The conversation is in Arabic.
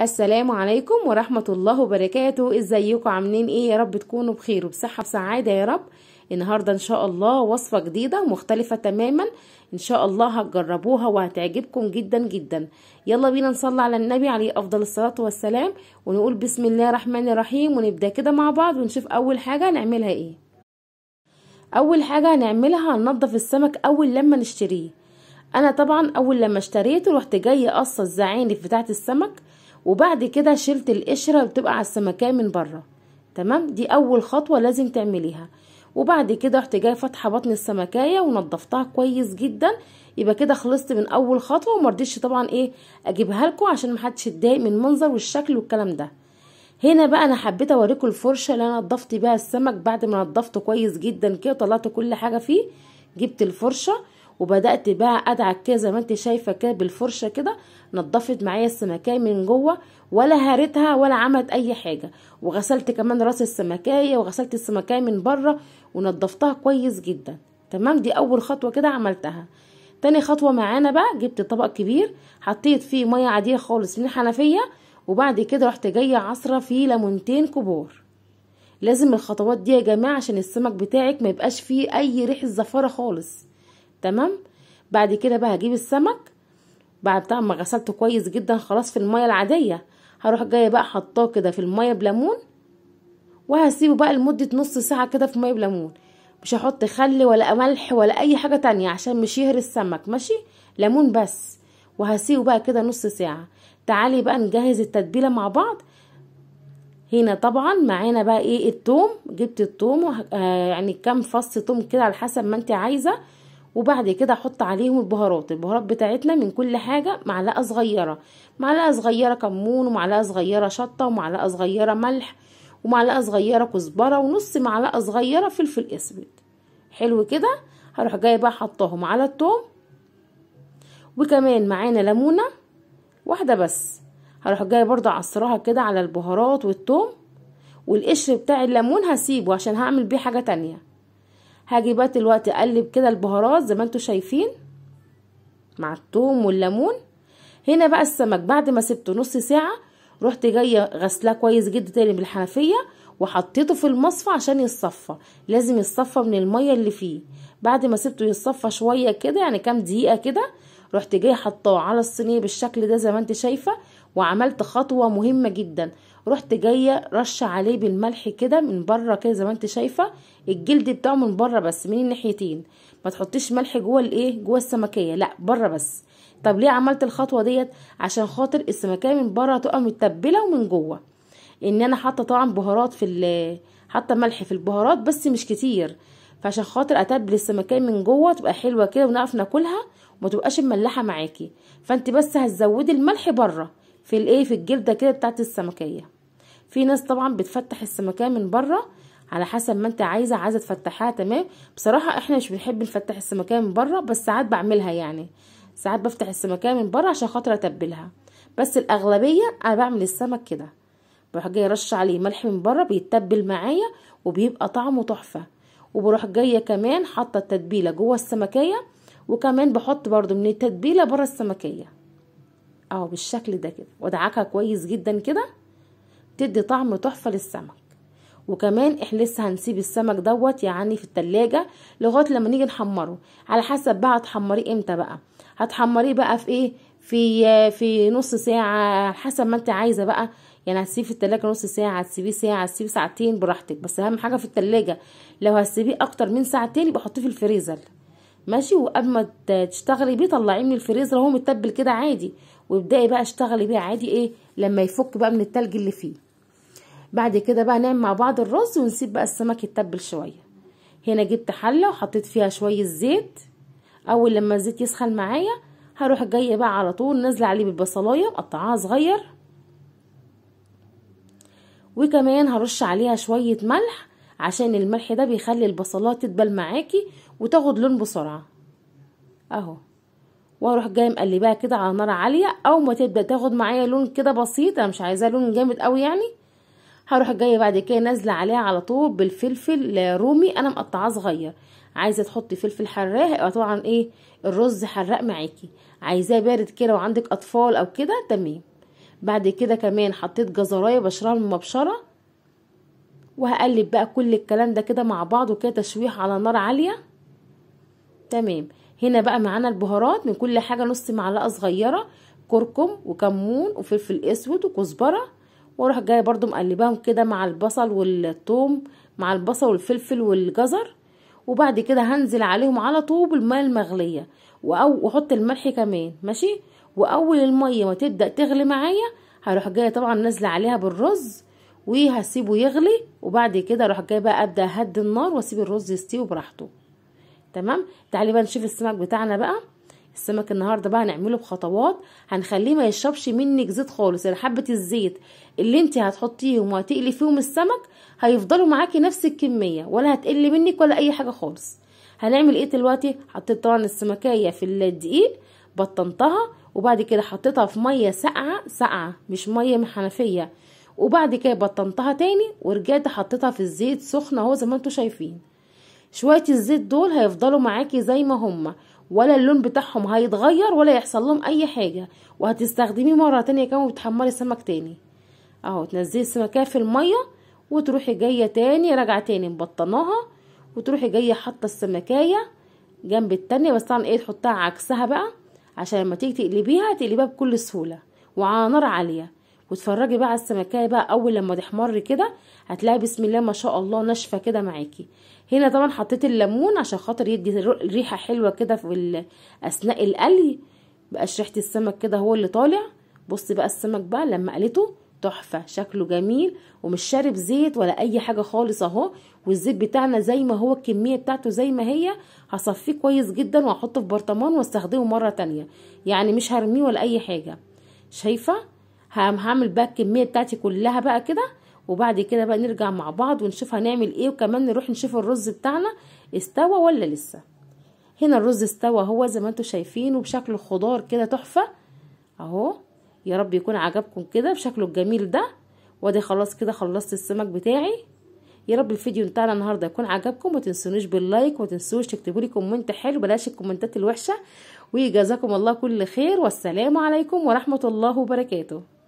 السلام عليكم ورحمة الله وبركاته ازيكم عاملين ايه يا رب تكونوا بخير وبصحة وسعادة يا رب النهاردة ان شاء الله وصفة جديدة مختلفة تماما ان شاء الله هتجربوها وهتعجبكم جدا جدا يلا بينا نصلي على النبي عليه افضل الصلاة والسلام ونقول بسم الله الرحمن الرحيم ونبدأ كده مع بعض ونشوف اول حاجة نعملها ايه اول حاجة هنعملها ننظف السمك اول لما نشتريه انا طبعا اول لما اشتريته رحت جايه قصه الزعانف بتاعت السمك وبعد كده شلت القشرة بتبقى على السمكية من بره تمام دي اول خطوة لازم تعمليها وبعد كده رحت جايه فاتحه بطن السمكايه ونضفتها كويس جدا يبقى كده خلصت من اول خطوه ومرضيش طبعا ايه اجيبها لكم عشان محدش يتضايق من المنظر والشكل والكلام ده هنا بقى انا حبيت اوريكم الفرشه اللي انا نضفت بيها السمك بعد ما نضفته كويس جدا كده طلعت كل حاجه فيه جبت الفرشه وبدات بقى ادعك كده زي ما انت شايفه كده بالفرشه كده نضفت معايا السمكايه من جوه ولا هارتها ولا عملت اي حاجه وغسلت كمان راس السمكايه وغسلت السمكايه من بره ونضفتها كويس جدا تمام دي اول خطوه كده عملتها تاني خطوه معانا بقى جبت طبق كبير حطيت فيه ميه عاديه خالص من الحنفيه وبعد كده رحت جايه عصره فيه ليمونتين كبار لازم الخطوات دي يا جماعه عشان السمك بتاعك ما يبقاش فيه اي ريحه زفاره خالص تمام بعد كده بقى هجيب السمك بعد طبعا ما غسلته كويس جدا خلاص في الميه العاديه هروح جايه بقى حطاه كده في الميه بليمون وهسيبه بقى لمده نص ساعه كده في ميه بليمون مش هحط خل ولا ملح ولا اي حاجه تانية عشان مش يهر السمك ماشي ليمون بس وهسيبه بقى كده نص ساعه تعالي بقى نجهز التتبيله مع بعض هنا طبعا معانا بقى ايه التوم جبت التوم آه، يعني كام فص توم كده على حسب ما انت عايزه وبعد كده احط عليهم البهارات البهارات بتاعتنا من كل حاجة معلقة صغيرة معلقة صغيرة كمون ومعلقة صغيرة شطة ومعلقة صغيرة ملح ومعلقة صغيرة كزبرة ونص معلقة صغيرة فلفل اسود حلو كده هروح جاي بقى حطهم على التوم وكمان معانا ليمونة واحدة بس هروح جاي برضه عصرها كده على البهارات والتوم والقشر بتاع الليمون هسيبه عشان هعمل بيه حاجة تانية هاجي بقى دلوقتي اقلب كده البهارات زي ما انتم شايفين مع الثوم والليمون هنا بقى السمك بعد ما سبته نص ساعه رحت جايه غسلاه كويس جدا تاني بالحنفيه وحطيته في المصفى عشان يتصفى لازم يتصفى من الميه اللي فيه بعد ما سبته يتصفى شويه كده يعني كام دقيقه كده رحت جايه حطاه على الصينيه بالشكل ده زي ما انت شايفه وعملت خطوه مهمه جدا رحت جايه رشه عليه بالملح كده من بره كده زي ما انت شايفه الجلد بتاعه من بره بس من الناحيتين ما تحطيش ملح جوه الايه جوه السمكيه لا بره بس طب ليه عملت الخطوه ديت عشان خاطر السمكيه من بره تبقى متبله ومن جوه ان انا حاطه طبعا بهارات في حاطه ملح في البهارات بس مش كتير فعشان خاطر اتبل السمكيه من جوه تبقى حلوه كده ونعرف ناكلها وما تبقاش مملحه معاكي فانت بس هتزودي الملح بره في الايه في الجلده كده بتاعت السمكيه في ناس طبعا بتفتح السمكيه من بره على حسب ما انت عايزه عايزه تفتحها تمام بصراحه احنا مش بنحب نفتح السمكيه من بره بس ساعات بعملها يعني ساعات بفتح السمكيه من بره عشان خاطر اتبلها بس الاغلبيه انا بعمل السمك كده بروح جايه رش عليه ملح من بره بيتبل معايا وبيبقى طعمه تحفه وبروح جايه كمان حاطه التتبيله جوه السمكيه وكمان بحط برضو من التتبيله بره السمكيه اهو بالشكل ده كده وادعكها كويس جدا كده تدي طعم تحفه للسمك وكمان احنا لسه هنسيب السمك دوت يعني في التلاجة لغايه لما نيجي نحمره على حسب بقى هتحمريه امتى بقى هتحمريه بقى في ايه في في نص ساعه حسب ما انت عايزه بقى يعني هتسيبيه في التلاجة نص ساعة هتسيبيه ساعة هتسيبيه ساعتين براحتك بس أهم حاجة في التلاجة لو هتسيبيه أكتر من ساعتين يبقى حطيه في الفريزر ماشي وقبل ما تشتغلي بيه طلعيه من الفريزر وهو متبل كده عادي وابدأي بقى اشتغلي بيها عادي ايه لما يفك بقى من التلج اللي فيه بعد كده بقى نعمل مع بعض الرز ونسيب بقى السمك يتبل شوية هنا جبت حلة وحطيت فيها شوية زيت اول لما الزيت يسخن معايا هروح جايه بقى على طول نازله عليه بالبصلايه مقطعاها صغير وكمان هرش عليها شويه ملح عشان الملح ده بيخلي البصلات تدبل معاكي وتاخد لون بسرعه اهو واروح جاي مقلباها كده على نار عاليه اول ما تبدا تاخد معايا لون كده بسيط انا مش عايزاه لون جامد قوي يعني هروح جايه بعد كده نازله عليها على طول بالفلفل رومي انا مقطعاه صغير عايزه تحطي فلفل حراق يبقى طبعا ايه الرز حراق معاكي عايزاه بارد كده وعندك اطفال او كده تمام بعد كده كمان حطيت جزرايه بشرها من مبشره وهقلب بقى كل الكلام ده كده مع بعض وكده تشويح على نار عاليه تمام هنا بقى معانا البهارات من كل حاجه نص معلقه صغيره كركم وكمون وفلفل اسود وكزبره واروح جايه برده مقلباهم كده مع البصل والثوم مع البصل والفلفل والجزر وبعد كده هنزل عليهم على طول الميه المغليه واحط الملح كمان ماشي واول الميه ما تبدا تغلي معايا هروح جايه طبعا نازله عليها بالرز وهسيبه يغلي وبعد كده اروح جايه بقى ابدا اهدي النار واسيب الرز يستوي براحته تمام تعالي بقى نشوف السمك بتاعنا بقى السمك النهارده بقى هنعمله بخطوات هنخليه ما يشربش منك زيت خالص يعني حبه الزيت اللي انت هتحطيهم وهتقلي فيهم السمك هيفضلوا معاكي نفس الكميه ولا هتقل منك ولا اي حاجه خالص هنعمل ايه دلوقتي حطيت طبعا السمكيه في الدقيق بطنتها وبعد كده حطيتها في ميه ساقعه ساقعه مش ميه من حنفيه وبعد كده بطنتها تاني ورجعت حطيتها في الزيت سخنه اهو زي ما انتوا شايفين شويه الزيت دول هيفضلوا معاكي زي ما هما ولا اللون بتاعهم هيتغير ولا يحصل لهم اي حاجه وهتستخدميه مره تانية كمان وبتحمري سمك تاني اهو تنزلي السمكه في الميه وتروحي جايه تاني راجعه تاني مبطناها وتروحي جايه حاطه السمكايه جنب التانية بس طبعا ايه تحطها عكسها بقى عشان لما تيجي تقلبيها تقلبيها بكل سهوله وعلى نار عاليه واتفرجي بقى على السمكية بقى اول لما تحمر كده هتلاقي بسم الله ما شاء الله ناشفه كده معاكي هنا طبعا حطيت الليمون عشان خاطر يدي ريحه حلوه كده في اثناء القلي بقاش ريحه السمك كده هو اللي طالع بصي بقى السمك بقى لما قليته تحفه شكله جميل ومش شارب زيت ولا اي حاجه خالص اهو والزيت بتاعنا زي ما هو الكميه بتاعته زي ما هي هصفيه كويس جدا وهحطه في برطمان واستخدمه مره تانية يعني مش هرميه ولا اي حاجه شايفه هعمل بقى الكميه بتاعتي كلها بقى كده وبعد كده بقى نرجع مع بعض ونشوف هنعمل ايه وكمان نروح نشوف الرز بتاعنا استوى ولا لسه هنا الرز استوى هو زي ما انتم شايفين وبشكل خضار كده تحفه اهو يا رب يكون عجبكم كده بشكله الجميل ده وادي خلاص كده خلصت السمك بتاعي يا رب الفيديو بتاعنا النهارده يكون عجبكم ما باللايك ومتنسوش تكتبولي كومنت حلو بلاش الكومنتات الوحشه وجزاكم الله كل خير والسلام عليكم ورحمه الله وبركاته